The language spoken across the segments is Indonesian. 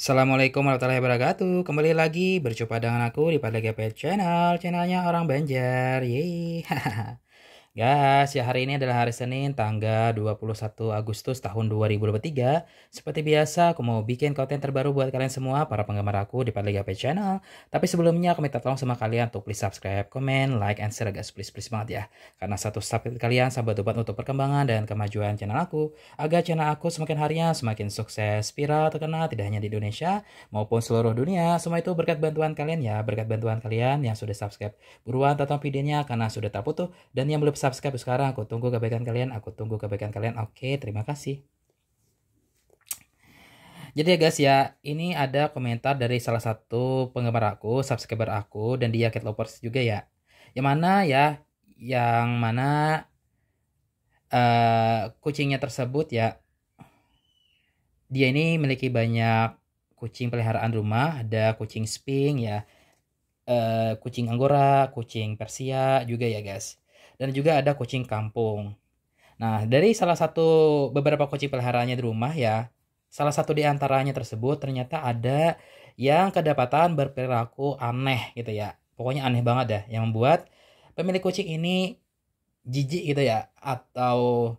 Assalamualaikum warahmatullahi wabarakatuh Kembali lagi berjumpa dengan aku di Padlegapet Channel Channelnya orang Banjar Yeay Guys, ya hari ini adalah hari Senin tanggal 21 Agustus tahun 2023. Seperti biasa, aku mau bikin konten terbaru buat kalian semua, para penggemar aku di Padli Pay Channel. Tapi sebelumnya, aku minta tolong sama kalian untuk please subscribe, comment, like, and share guys. Please, please banget ya. Karena satu subscribe kalian sahabat obat untuk perkembangan dan kemajuan channel aku. Agar channel aku semakin harinya semakin sukses, viral, terkenal, tidak hanya di Indonesia maupun seluruh dunia. Semua itu berkat bantuan kalian ya, berkat bantuan kalian yang sudah subscribe. Buruan tonton videonya karena sudah tak putuh dan yang belum subscribe subscribe sekarang. Aku tunggu kebaikan kalian. Aku tunggu kebaikan kalian. Oke, terima kasih. Jadi ya guys ya, ini ada komentar dari salah satu penggemar aku, subscriber aku, dan dia cat lovers juga ya. Yang mana ya, yang mana uh, kucingnya tersebut ya, dia ini memiliki banyak kucing peliharaan rumah, ada kucing sping ya, uh, kucing anggora, kucing persia juga ya guys dan juga ada kucing kampung. Nah, dari salah satu beberapa kucing peliharaannya di rumah ya, salah satu di antaranya tersebut ternyata ada yang kedapatan berperilaku aneh gitu ya. Pokoknya aneh banget dah yang membuat pemilik kucing ini jijik gitu ya atau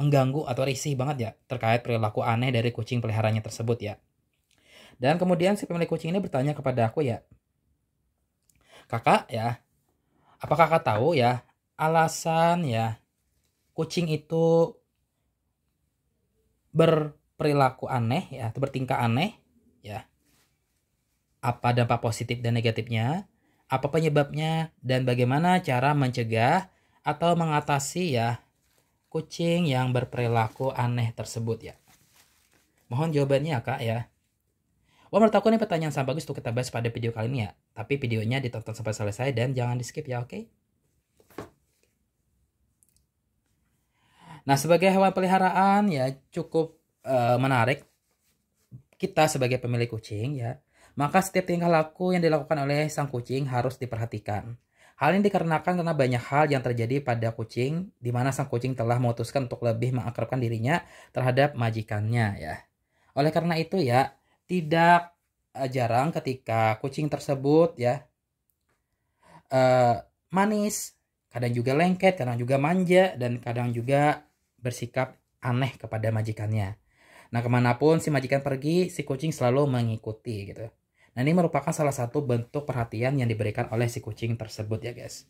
mengganggu atau risih banget ya terkait perilaku aneh dari kucing peliharaannya tersebut ya. Dan kemudian si pemilik kucing ini bertanya kepada aku ya, kakak ya, apakah kakak tahu ya alasan ya kucing itu berperilaku aneh ya atau bertingkah aneh ya apa dampak positif dan negatifnya apa penyebabnya dan bagaimana cara mencegah atau mengatasi ya kucing yang berperilaku aneh tersebut ya mohon jawabannya kak ya Wah menurut aku ini pertanyaan sangat bagus untuk kita bahas pada video kali ini ya. Tapi videonya ditonton sampai selesai dan jangan di skip ya oke? Okay? Nah, sebagai hewan peliharaan ya cukup uh, menarik kita sebagai pemilik kucing ya. Maka setiap tingkah laku yang dilakukan oleh sang kucing harus diperhatikan. Hal ini dikarenakan karena banyak hal yang terjadi pada kucing di mana sang kucing telah memutuskan untuk lebih mengakrabkan dirinya terhadap majikannya ya. Oleh karena itu ya, tidak eh, jarang ketika kucing tersebut ya uh, manis, kadang juga lengket, kadang juga manja dan kadang juga bersikap aneh kepada majikannya. Nah kemanapun si majikan pergi, si kucing selalu mengikuti gitu. Nah ini merupakan salah satu bentuk perhatian yang diberikan oleh si kucing tersebut ya guys.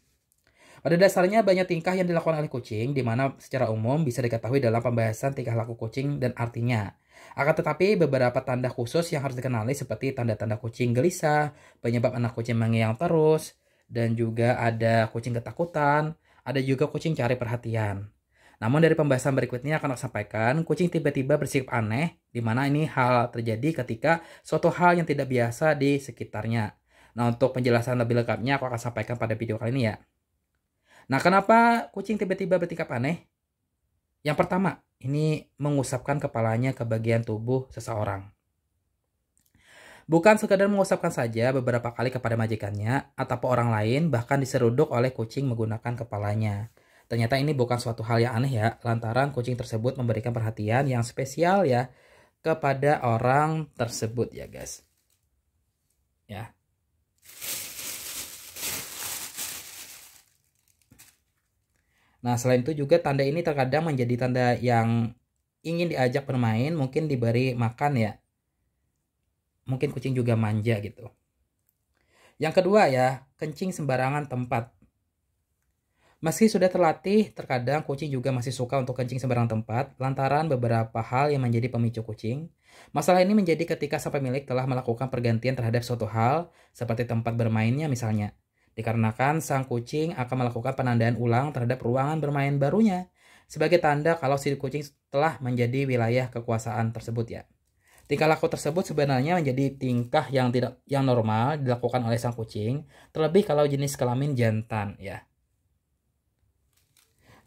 Pada dasarnya banyak tingkah yang dilakukan oleh kucing di mana secara umum bisa diketahui dalam pembahasan tingkah laku kucing dan artinya. Akan tetapi beberapa tanda khusus yang harus dikenali seperti tanda-tanda kucing gelisah, penyebab anak kucing mengiang terus, dan juga ada kucing ketakutan, ada juga kucing cari perhatian. Namun dari pembahasan berikutnya akan aku sampaikan, kucing tiba-tiba bersikap aneh, di mana ini hal terjadi ketika suatu hal yang tidak biasa di sekitarnya. Nah untuk penjelasan lebih lengkapnya aku akan sampaikan pada video kali ini ya. Nah kenapa kucing tiba-tiba bersikap aneh? Yang pertama, ini mengusapkan kepalanya ke bagian tubuh seseorang. Bukan sekadar mengusapkan saja beberapa kali kepada majikannya atau orang lain bahkan diseruduk oleh kucing menggunakan kepalanya. Ternyata ini bukan suatu hal yang aneh ya, lantaran kucing tersebut memberikan perhatian yang spesial ya kepada orang tersebut ya guys. Ya. Nah selain itu juga tanda ini terkadang menjadi tanda yang ingin diajak bermain mungkin diberi makan ya. Mungkin kucing juga manja gitu. Yang kedua ya, kencing sembarangan tempat. Meski sudah terlatih, terkadang kucing juga masih suka untuk kencing sembarang tempat lantaran beberapa hal yang menjadi pemicu kucing. Masalah ini menjadi ketika sang pemilik telah melakukan pergantian terhadap suatu hal, seperti tempat bermainnya misalnya. Dikarenakan sang kucing akan melakukan penandaan ulang terhadap ruangan bermain barunya, sebagai tanda kalau si kucing telah menjadi wilayah kekuasaan tersebut ya. Tingkah laku tersebut sebenarnya menjadi tingkah yang tidak yang normal dilakukan oleh sang kucing, terlebih kalau jenis kelamin jantan ya.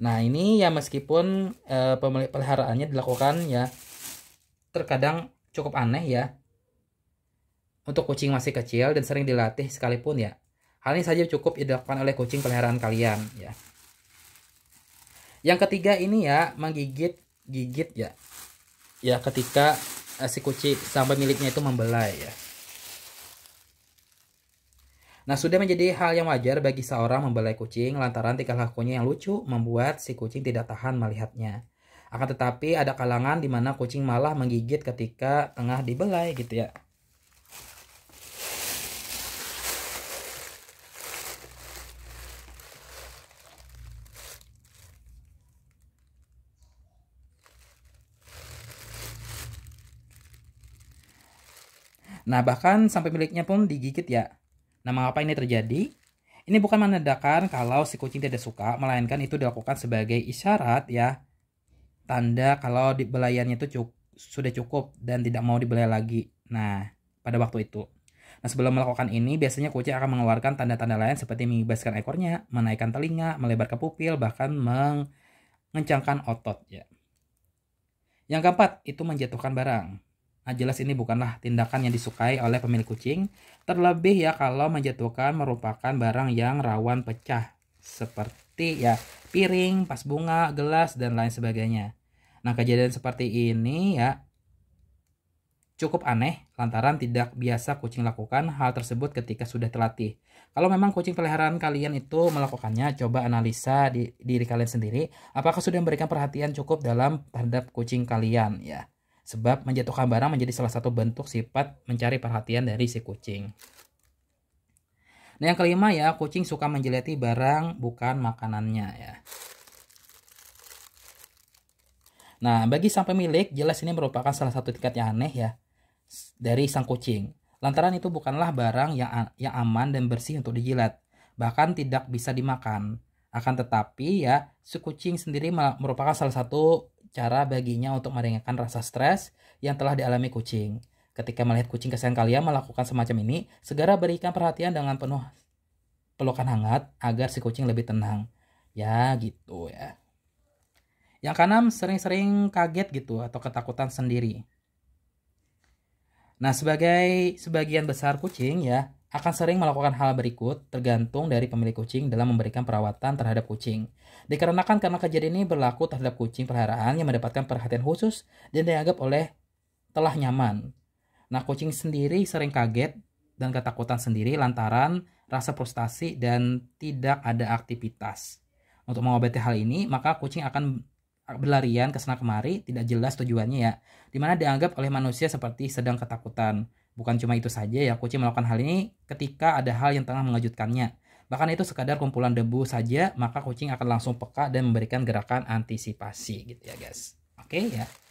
Nah ini ya meskipun e, peliharaannya dilakukan ya terkadang cukup aneh ya untuk kucing masih kecil dan sering dilatih sekalipun ya. Hal ini saja cukup dilakukan oleh kucing peliharaan kalian ya. Yang ketiga ini ya menggigit gigit ya. Ya ketika eh, si kucing sampai miliknya itu membelai ya. Nah, sudah menjadi hal yang wajar bagi seorang membelai kucing lantaran tingkah lakunya yang lucu membuat si kucing tidak tahan melihatnya. Akan tetapi ada kalangan di mana kucing malah menggigit ketika tengah dibelai gitu ya. Nah, bahkan sampai miliknya pun digigit ya. Nah, mengapa ini terjadi? Ini bukan menandakan kalau si kucing tidak suka, melainkan itu dilakukan sebagai isyarat ya, tanda kalau belayannya itu cukup, sudah cukup dan tidak mau dibelai lagi. Nah, pada waktu itu. Nah, sebelum melakukan ini, biasanya kucing akan mengeluarkan tanda-tanda lain seperti mengibaskan ekornya, menaikkan telinga, melebar ke pupil, bahkan mengencangkan otot ya. Yang keempat, itu menjatuhkan barang. Nah, jelas ini bukanlah tindakan yang disukai oleh pemilik kucing, terlebih ya kalau menjatuhkan merupakan barang yang rawan pecah, seperti ya piring, pas bunga, gelas, dan lain sebagainya. Nah, kejadian seperti ini ya cukup aneh lantaran tidak biasa kucing lakukan hal tersebut ketika sudah terlatih. Kalau memang kucing peliharaan kalian itu melakukannya, coba analisa di, diri kalian sendiri apakah sudah memberikan perhatian cukup dalam terhadap kucing kalian ya. Sebab menjatuhkan barang menjadi salah satu bentuk sifat mencari perhatian dari si kucing. Nah yang kelima ya, kucing suka menjeliti barang bukan makanannya ya. Nah, bagi sang pemilik, jelas ini merupakan salah satu tingkat yang aneh ya dari sang kucing. Lantaran itu bukanlah barang yang yang aman dan bersih untuk dijilat, bahkan tidak bisa dimakan. Akan tetapi ya, si kucing sendiri merupakan salah satu cara baginya untuk meringankan rasa stres yang telah dialami kucing. Ketika melihat kucing kesayangan kalian melakukan semacam ini, segera berikan perhatian dengan penuh pelukan hangat agar si kucing lebih tenang. Ya gitu ya. Yang keenam, sering-sering kaget gitu atau ketakutan sendiri. Nah, sebagai sebagian besar kucing ya, akan sering melakukan hal berikut tergantung dari pemilik kucing dalam memberikan perawatan terhadap kucing. Dikarenakan karena kejadian ini berlaku terhadap kucing peliharaan yang mendapatkan perhatian khusus dan dianggap oleh telah nyaman. Nah, kucing sendiri sering kaget dan ketakutan sendiri lantaran rasa frustasi dan tidak ada aktivitas. Untuk mengobati hal ini, maka kucing akan berlarian ke sana kemari, tidak jelas tujuannya ya, dimana dianggap oleh manusia seperti sedang ketakutan. Bukan cuma itu saja ya, kucing melakukan hal ini ketika ada hal yang tengah mengejutkannya. Bahkan itu sekadar kumpulan debu saja, maka kucing akan langsung peka dan memberikan gerakan antisipasi gitu ya guys. Oke okay, ya.